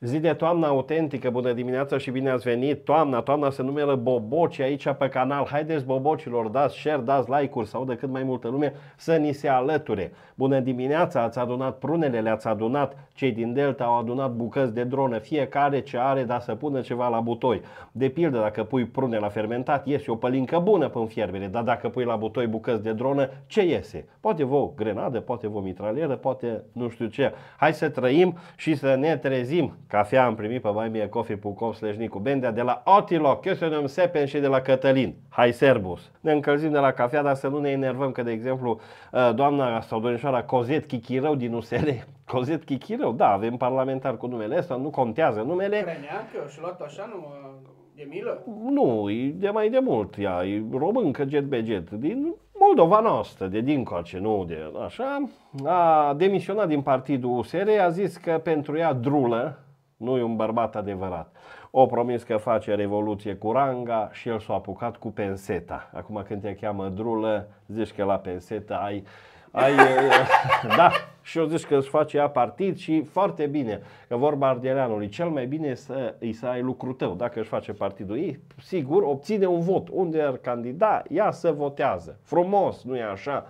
Zi de toamnă autentică, bună dimineața și bine ați venit! Toamna, toamna se numele Boboci aici pe canal. Haideți bobocilor, dați share, dați like-uri sau de cât mai multă lume să ni se alăture. Bună dimineața, ați adunat prunele, le-ați adunat, cei din Delta au adunat bucăți de dronă, fiecare ce are, dar să pună ceva la butoi. De pildă, dacă pui prune la fermentat, iese o pălincă bună pe fierbere, dar dacă pui la butoi bucăți de dronă, ce iese? Poate vă grenadă, poate vă mitralieră, poate nu știu ce. Hai să trăim și să ne trezim Cafea am primit pe buymeacoffee.com slash Nicu Bendea de la Otilo, Köszönöm Sepen și de la Cătălin. Hai Serbus! Ne încălzim de la cafea, dar să nu ne enervăm că, de exemplu, uh, doamna sau domnișoara Cozet Chichirău din USR, Cozet Chichirău, da, avem parlamentar cu numele ăsta, nu contează numele. Creneacă și luat așa, nu... De milă? Nu, e de mai de mult ea, e româncă jet jet, din Moldova noastră, de dincoace, nu de așa, a demisionat din partidul USR, a zis că pentru ea drulă, nu e un bărbat adevărat. O promis că face revoluție cu ranga și el s-a apucat cu penseta. Acum când te cheamă drulă, zici că la penseta ai... ai eh, da, și eu zic că îți face ea partid și foarte bine. Că vorba Ardeleanului, cel mai bine e să, e să ai lucru tău. Dacă își face partidul ei, sigur, obține un vot. Unde ar candida, ea să votează. Frumos, nu e așa?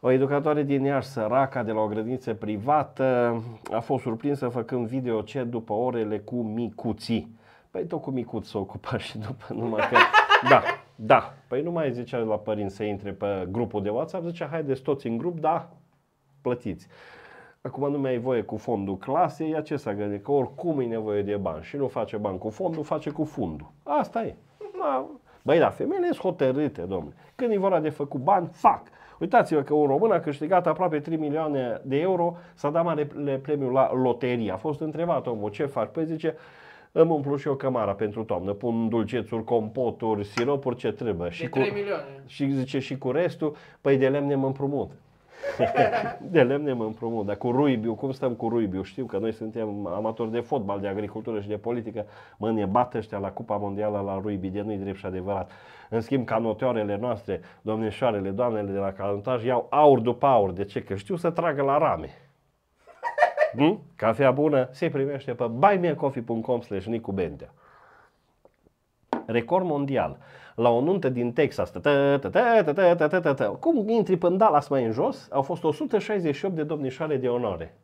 O educatoare din Iași, săraca, de la o grădiniță privată, a fost surprinsă făcând video ce după orele cu micuții. Păi tot cu micuț s o ocupa și după numai că... Da, da. Păi nu mai zicea la părinți să intre pe grupul de WhatsApp, zicea haideți toți în grup, da, plătiți. Acum nu mai ai voie cu fondul clasei, ea ce s-a gândit? Că oricum e nevoie de bani și nu face bani cu fondul, face cu fundul. Asta e. Da. Băi, da, femeile sunt hotărâte, domnule. Când e vorba de făcut bani, fac. Uitați-vă că un român a câștigat aproape 3 milioane de euro, s-a dat mare premiu la loterie. A fost întrebat omul, ce faci? Păi zice, îmi umplu și eu cămara pentru toamnă, pun dulcețuri, compoturi, siropuri, ce trebuie. De și 3 cu, milioane. Și zice, și cu restul, păi de lemne mă împrumut. de lemne mă împrumut, dar cu Ruibiu, cum stăm cu Ruibiu? Știu că noi suntem amatori de fotbal, de agricultură și de politică. Mă, ne bat ăștia la Cupa Mondială la Ruibiu, de nu-i drept și adevărat. În schimb, canoteoarele noastre, domnișoarele, doamnele de la canotaj, iau aur după aur. De ce? Că știu să tragă la rame. Hmm? Cafea bună se primește pe buymeacoffee.com slash nicubentea record mondial. La o nuntă din Texas, tă, tă, tă, cum intri până Dallas mai în jos, au fost 168 de domnișoare de onoare.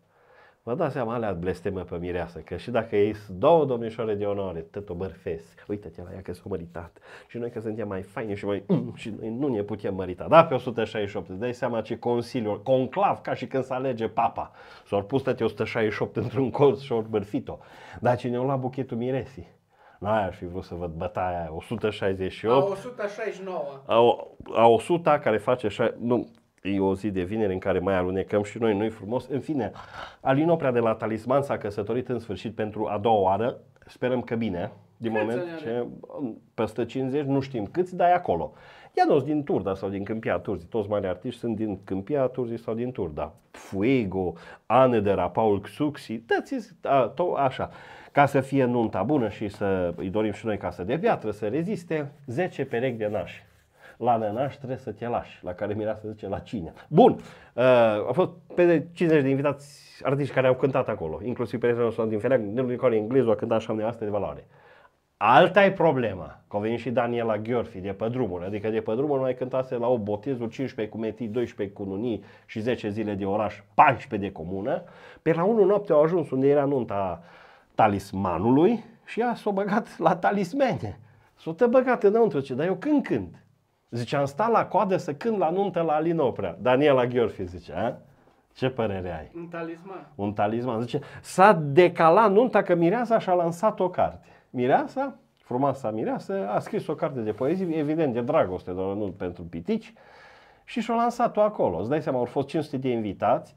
Vă dați seama, alea blestemă pe mireasă, că și dacă ești două domnișoare de onoare, tot o bărfes, uite-te la ea că s-a măritat și noi că suntem mai faini și mai mm, și noi nu ne putem mărita. Da, pe 168, dai seama ce consiliu, conclav, ca și când se alege papa. S-au pus toate 168 într-un colț și au bărfit-o. Dar cine au luat buchetul miresii? Nu aia aș fi vrut să văd bătaia 168. A 169. A, a 100 care face așa, nu, e o zi de vineri în care mai alunecăm și noi, nu i frumos. În fine, Alin Oprea de la Talisman s-a căsătorit în sfârșit pentru a doua oară, sperăm că bine. Din Câți moment ce peste 50, nu știm câți, dar e acolo. Ia nu din Turda sau din Câmpia Turzii. Toți mari artiști sunt din Câmpia Turzii sau din Turda. Fuego, Ane de Rapaul Xuxi, tăți tot așa. Ca să fie nunta bună și să îi dorim și noi ca să de piatră, să reziste, 10 perechi de nași. La nenaș trebuie să te lași, la care să zice la cine. Bun, uh, a fost peste 50 de invitați artiști care au cântat acolo, inclusiv pe nostru din Fereac, Nelu Nicolae Englezu a cântat așa am de de valoare. Uh, Alta e problema, că a venit și Daniela Gheorfi de pe drumul, adică de pe drumul mai cântase la o botezul 15 cu metii, 12 cu nunii și 10 zile de oraș, 14 de comună. Pe la 1 noapte au ajuns unde era nunta talismanului și ea s-a băgat la talismene. S-a te băgat înăuntru, ce, dar eu când cânt? Zice, am stat la coadă să cânt la nuntă la Alinoprea. Daniela Gheorfi zice, a? Ce părere ai? Un talisman. Un talisman. Zice, s-a decalat nunta că Mireasa și-a lansat o carte. Mireasa frumoasa mireasă, a scris o carte de poezii, evident de dragoste, doar nu pentru pitici, și și-o lansat-o acolo. Îți dai seama, au fost 500 de invitați,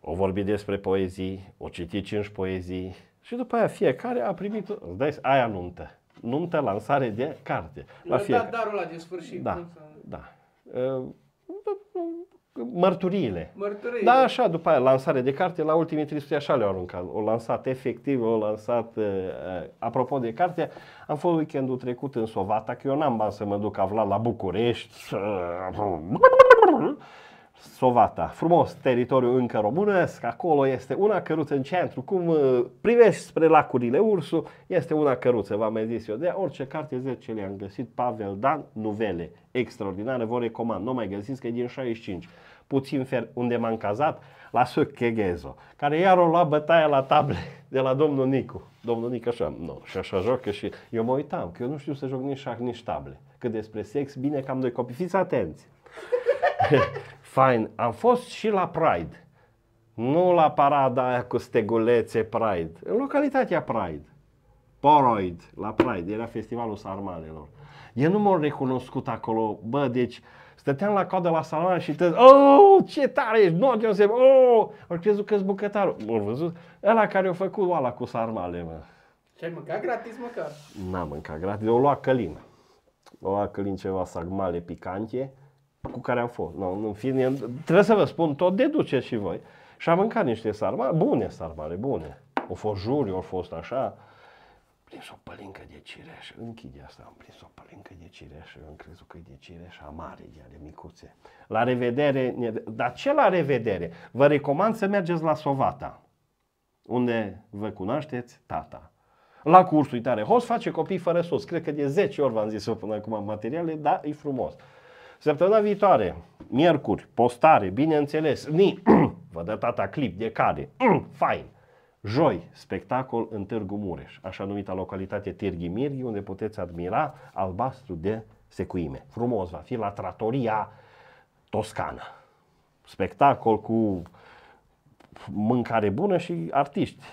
o vorbit despre poezii, o citit 5 poezii și după aia fiecare a primit, îți dai seama, aia nuntă. Nuntă, lansare de carte. La fiecare. dat darul la de sfârșit. Da, da. Ă, mărturiile. Mărturiile. Da, așa, după aia, lansare de carte, la ultimii 300 așa le-au aruncat. O lansat efectiv, o lansat... Uh, uh, apropo de carte, am fost weekendul trecut în Sovata, că eu n-am bani să mă duc avla la București. Sovata. Frumos teritoriu încă românesc, acolo este una căruță în centru. Cum uh, privești spre lacurile Ursu, este una căruță, v-am mai zis eu. De orice carte 10 le-am găsit, Pavel Dan, nuvele extraordinare, vă recomand. Nu mai găsiți că e din 65. Puțin fer unde m-am cazat, la Sucheghezo, care iar o lua bătaia la table de la domnul Nicu. Domnul Nicu așa, nu, și așa joacă și eu mă uitam, că eu nu știu să joc nici șah, nici table. cât despre sex, bine că am doi copii. Fiți atenți! fain. Am fost și la Pride. Nu la parada aia cu stegulețe Pride. În localitatea Pride. Poroid, la Pride, era festivalul sarmalelor. Eu nu m-am recunoscut acolo, bă, deci stăteam la coadă la salon și te oh, ce tare ești, nu, ce înseamnă, oh, au crezut că-s bucătarul. M-au văzut, ăla care a făcut oala cu sarmale, mă. Și ai mâncat gratis măcar? N-am mâncat gratis, o lua călin. O lua călin ceva sarmale picante cu care am fost. Nu, în fine, trebuie să vă spun, tot deduceți și voi. Și am mâncat niște sarmale, bune sarmale, bune. Au fost juri, au fost așa. Prins o pălincă de cireș, închide asta, am prins o pălincă de cireș, am crezut că e de cireș amare, ale micuțe. La revedere, dar ce la revedere? Vă recomand să mergeți la Sovata, unde vă cunoașteți tata. La cursul tare, host face copii fără sos, cred că de 10 ori v-am zis eu până acum materiale, dar e frumos. Săptămâna viitoare, miercuri, postare, bineînțeles, ni, vă dă tata clip de care, fain. Joi, spectacol în Târgu Mureș, așa numită localitate Târghi Mirghi, unde puteți admira albastru de secuime. Frumos va fi la Tratoria Toscana. Spectacol cu mâncare bună și artiști.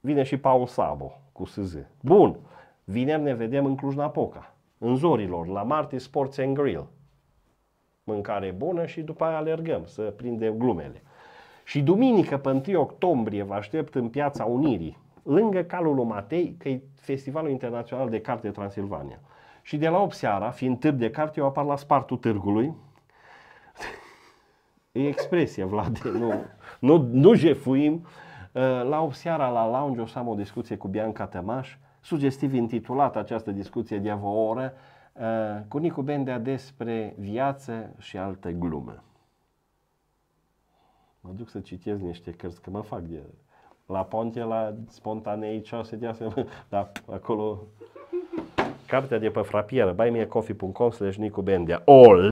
Vine și Paul Sabo cu SZ. Bun, vineri ne vedem în Cluj-Napoca, în Zorilor, la Marti Sports and Grill, mâncare bună și după aia alergăm să prindem glumele. Și duminică, pe 1 octombrie, vă aștept în Piața Unirii, lângă Calul Matei, că e Festivalul Internațional de Carte Transilvania. Și de la 8 seara, fiind târg de carte, eu apar la spartul târgului. E expresie, Vlad, nu, nu, nu jefuim. Uh, la 8 seara, la lounge, o să am o discuție cu Bianca Tămaș, sugestiv intitulată această discuție de o oră, Eh, cu Nicu Bendea despre viață și altă glumă. Mă duc să citez niște cărți, că mă fac de la ponte, la spontaneicios, să dea să... da, acolo, cartea de pe frapieră, buymeacoffee.com slash Nicu Bendea, all